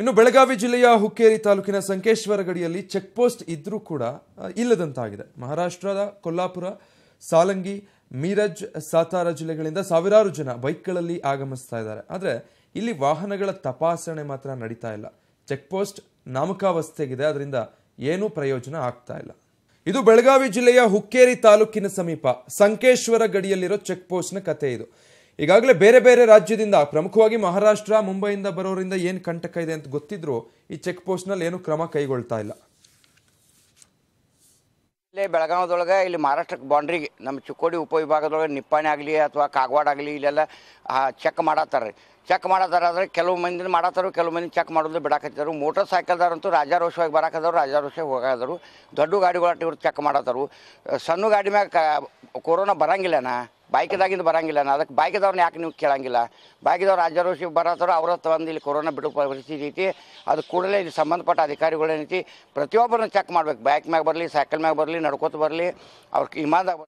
ಇನ್ನು ಬೆಳಗಾವಿ ಜಿಲ್ಲೆಯ ಹುಕ್ಕೇರಿ ತಾಲೂಕಿನ ಸಂಕೇಶ್ವರ ಗಡಿಯಲ್ಲಿ ಚೆಕ್ ಪೋಸ್ಟ್ ಇದ್ರೂ ಕೂಡ ಇಲ್ಲದಂತಾಗಿದೆ ಮಹಾರಾಷ್ಟ್ರದ ಕೊಲ್ಲಾಪುರ ಸಾಲಂಗಿ ಮೀರಜ್ ಸಾತಾರ ಜಿಲ್ಲೆಗಳಿಂದ ಸಾವಿರಾರು ಜನ ಬೈಕ್ಗಳಲ್ಲಿ ಆಗಮಿಸ್ತಾ ಇದ್ದಾರೆ ಆದರೆ ಇಲ್ಲಿ ವಾಹನಗಳ ತಪಾಸಣೆ ಮಾತ್ರ ನಡೀತಾ ಇಲ್ಲ ಚೆಕ್ ಪೋಸ್ಟ್ ನಾಮಕಾವಸ್ಥೆಗಿದೆ ಅದರಿಂದ ಏನೂ ಪ್ರಯೋಜನ ಆಗ್ತಾ ಇಲ್ಲ ಇದು ಬೆಳಗಾವಿ ಜಿಲ್ಲೆಯ ಹುಕ್ಕೇರಿ ತಾಲೂಕಿನ ಸಮೀಪ ಸಂಕೇಶ್ವರ ಗಡಿಯಲ್ಲಿರೋ ಚೆಕ್ ಪೋಸ್ಟ್ನ ಕತೆ ಇದು ಈಗಾಗಲೇ ಬೇರೆ ಬೇರೆ ರಾಜ್ಯದಿಂದ ಪ್ರಮುಖವಾಗಿ ಮಹಾರಾಷ್ಟ್ರ ಮುಂಬೈಯಿಂದ ಬರೋರಿಂದ ಏನು ಕಂಟಕ ಇದೆ ಅಂತ ಗೊತ್ತಿದ್ರು ಈ ಚೆಕ್ ಪೋಸ್ಟ್ನಲ್ಲಿ ಏನು ಕ್ರಮ ಕೈಗೊಳ್ತಾ ಇಲ್ಲ ಇಲ್ಲೇ ಬೆಳಗಾವದೊಳಗೆ ಇಲ್ಲಿ ಮಹಾರಾಷ್ಟ್ರ ಬಾಂಡ್ರಿಗೆ ನಮ್ಮ ಚಿಕ್ಕೋಡಿ ಉಪವಿಭಾಗದೊಳಗೆ ನಿಪ್ಪಾಣಿ ಆಗಲಿ ಅಥವಾ ಕಾಗವಾಡ ಆಗಲಿ ಇಲ್ಲೆಲ್ಲ ಚೆಕ್ ಮಾಡತ್ತಾರೆ ಚೆಕ್ ಮಾಡತ್ತಾರಾದ್ರೆ ಕೆಲವು ಮಂದಿನ ಮಾಡತ್ತಾರ ಕೆಲವು ಮಂದಿ ಚೆಕ್ ಮಾಡೋದು ಬಿಡಾಕತ್ತಿದ್ರು ಮೋಟರ್ ಸೈಕಲ್ದಾರಂತೂ ರಾಜಾರೋಷವಾಗಿ ಬರಾಕದವ್ರು ರಾಜಾರೋಷವಾಗಿ ಹೋಗಾದರು ದೊಡ್ಡ ಗಾಡಿಗಳಟ್ಟಿ ಇವ್ರು ಚೆಕ್ ಮಾಡತ್ತಾರು ಸಣ್ಣ ಗಾಡಿ ಮ್ಯಾಗ ಕೊರೋನಾ ಬರಂಗಿಲ್ಲನಾ ಬಾಯ್ಕದಾಗಿಂದ ಬರಂಗಿಲ್ಲ ನಾನು ಅದಕ್ಕೆ ಬಾಯ್ಕದವ್ರನ್ನ ಯಾಕೆ ನೀವು ಕೇಳಂಗಿಲ್ಲ ಬಾಯ್ಕದವ್ರು ರಾಜ್ಯರೋಷಿ ಬರತ್ತಾರ ಅವ್ರ ಬಂದು ಇಲ್ಲಿ ಕೊರೋನಾ ಬಿಡು ಪರಿಸ್ಥಿತಿ ಐತಿ ಅದು ಕೂಡಲೇ ಇಲ್ಲಿ ಸಂಬಂಧಪಟ್ಟ ಅಧಿಕಾರಿಗಳೇನೈತಿ ಪ್ರತಿಯೊಬ್ಬರನ್ನ ಚೆಕ್ ಮಾಡ್ಬೇಕು ಬೈಕ್ ಮ್ಯಾಗ ಬರಲಿ ಸೈಕಲ್ ಮ್ಯಾಗ ಬರಲಿ ನಡ್ಕೋತ ಬರಲಿ ಅವ್ರ ಇಮಾನ್ದಾಗ